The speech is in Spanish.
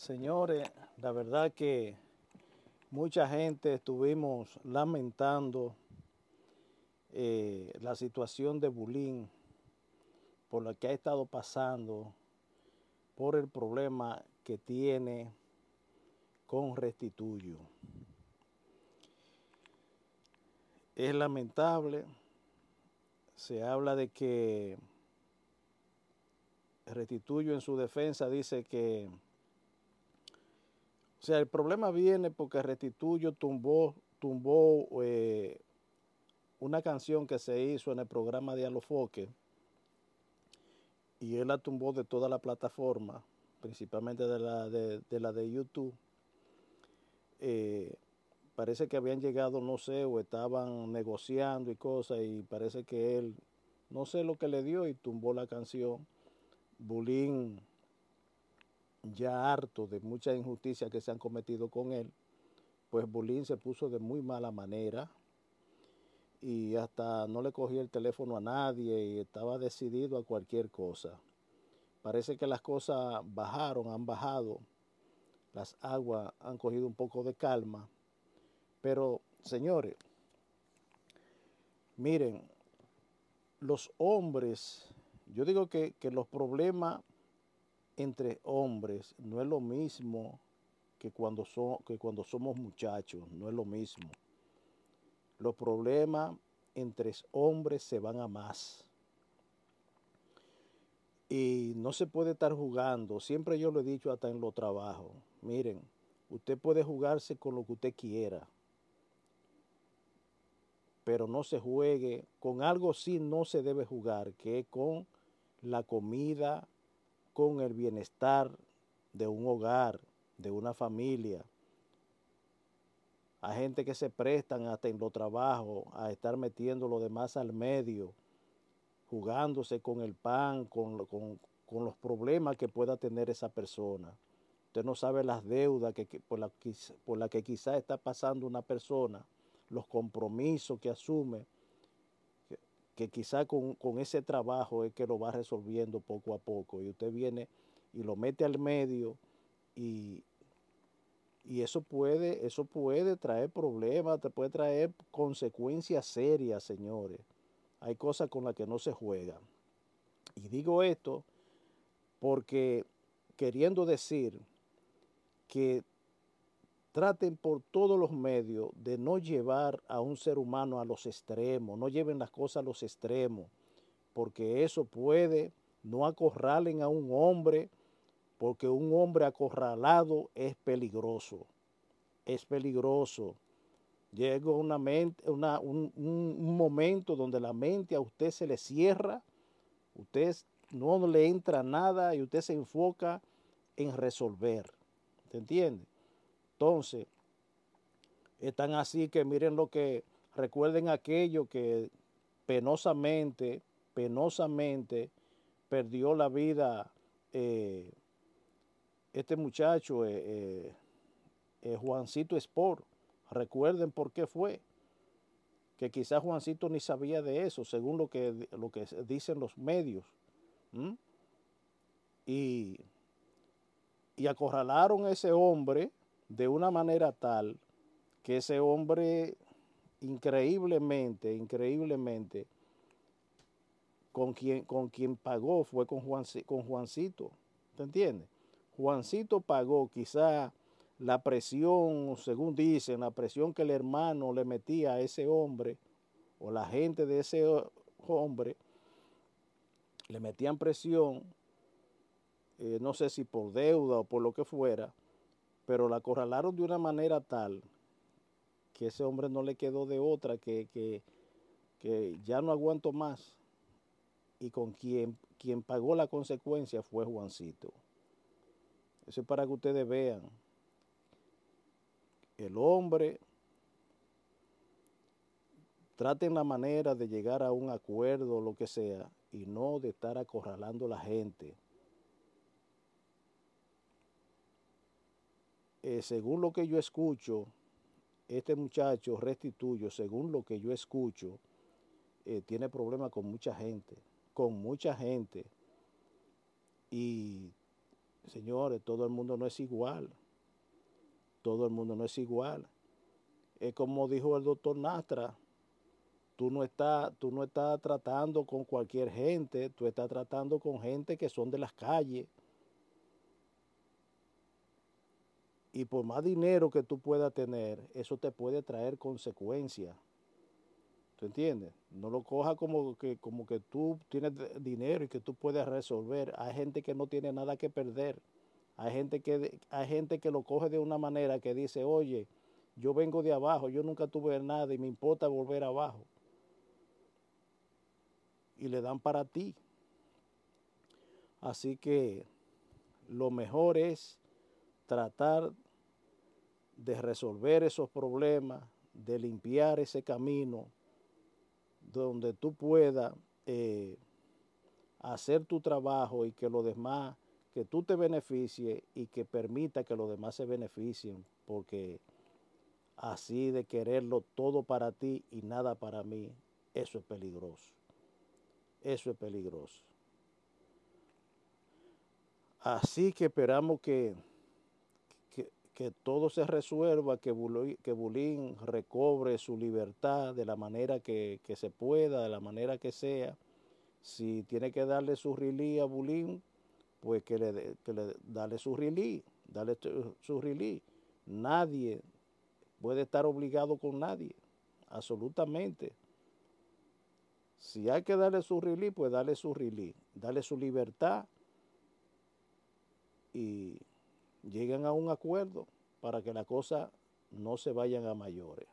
Señores, la verdad que mucha gente estuvimos lamentando eh, la situación de Bulín por la que ha estado pasando, por el problema que tiene con Restituyo. Es lamentable, se habla de que Restituyo en su defensa dice que el problema viene porque Restituyo tumbó, tumbó eh, una canción que se hizo en el programa de Alofoque y él la tumbó de toda la plataforma, principalmente de la de, YouTube. Eh, parece que habían llegado, no sé, o estaban negociando y cosas, y parece que él, no sé lo que le dio, y tumbó la canción. Bulín ya harto de muchas injusticias que se han cometido con él, pues Bolín se puso de muy mala manera y hasta no le cogía el teléfono a nadie y estaba decidido a cualquier cosa. Parece que las cosas bajaron, han bajado, las aguas han cogido un poco de calma, pero señores, miren, los hombres, yo digo que, que los problemas entre hombres no es lo mismo que cuando, que cuando somos muchachos, no es lo mismo. Los problemas entre hombres se van a más. Y no se puede estar jugando, siempre yo lo he dicho hasta en los trabajos, miren, usted puede jugarse con lo que usted quiera, pero no se juegue con algo si no se debe jugar, que es con la comida, con el bienestar de un hogar, de una familia, a gente que se prestan hasta en los trabajos, a estar metiendo lo demás al medio, jugándose con el pan, con, los problemas que pueda tener esa persona. Usted no sabe las deudas que, por las que, quizás que quizá está pasando una persona, los compromisos que asume que quizá con, ese trabajo es que lo va resolviendo poco a poco. Y usted viene y lo mete al medio y, eso, puede, eso puede traer problemas, te puede traer consecuencias serias, señores. Hay cosas con las que no se juega. Y digo esto porque queriendo decir que Traten por todos los medios de no llevar a un ser humano a los extremos, no lleven las cosas a los extremos, porque eso puede, no acorralen a un hombre, porque un hombre acorralado es peligroso, es peligroso. Llega una mente, un, momento donde la mente a usted se le cierra, usted no le entra nada y usted se enfoca en resolver, ¿te entiende? Entonces, están así que miren lo que, recuerden aquello que penosamente, penosamente perdió la vida eh, este muchacho, eh, eh, Juancito Sport. Recuerden por qué fue. Que quizás Juancito ni sabía de eso, según lo que, lo que dicen los medios. Y, y acorralaron a ese hombre de una manera tal que ese hombre increíblemente, increíblemente, con quien, con pagó fue con, Juan, con Juancito, ¿te entiendes? Juancito pagó quizá la presión, según dicen, la presión que el hermano le metía a ese hombre, o la gente de ese hombre, le metían presión, eh, no sé si por deuda o por lo que fuera, pero la acorralaron de una manera tal que ese hombre no le quedó de otra, que, que, ya no aguanto más. Y con quien, quien pagó la consecuencia fue Juancito. Eso es para que ustedes vean. El hombre traten la manera de llegar a un acuerdo, lo que sea, y no de estar acorralando a la gente. Eh, según lo que yo escucho, este muchacho restituyo, según lo que yo escucho, eh, tiene problemas con mucha gente, con mucha gente. Y, señores, todo el mundo no es igual. Todo el mundo no es igual. Es como dijo el doctor Nastra, tú no tú no estás tratando con cualquier gente, tú estás tratando con gente que son de las calles, Y por más dinero que tú puedas tener, eso te puede traer consecuencias. ¿Tú entiendes? No lo cojas como que, como que tú tienes dinero y que tú puedes resolver. Hay gente que no tiene nada que perder. Hay gente que, hay gente que lo coge de una manera que dice, oye, yo vengo de abajo, yo nunca tuve nada y me importa volver abajo. Y le dan para ti. Así que lo mejor es tratar de resolver esos problemas, de limpiar ese camino, donde tú puedas eh, hacer tu trabajo y que los demás, que tú te beneficies y que permita que los demás se beneficien, porque así de quererlo todo para ti y nada para mí, eso es peligroso. Eso es peligroso. Así que esperamos que que todo se resuelva, que Bulín, que Bulín recobre su libertad de la manera que, se pueda, de la manera que sea. Si tiene que darle su rilí a Bulín, pues que le, que le dale su rilí, dale su rilí. Nadie puede estar obligado con nadie, absolutamente. Si hay que darle su rilí, pues dale su rilí, dale su libertad y llegan a un acuerdo para que la cosa no se vayan a mayores.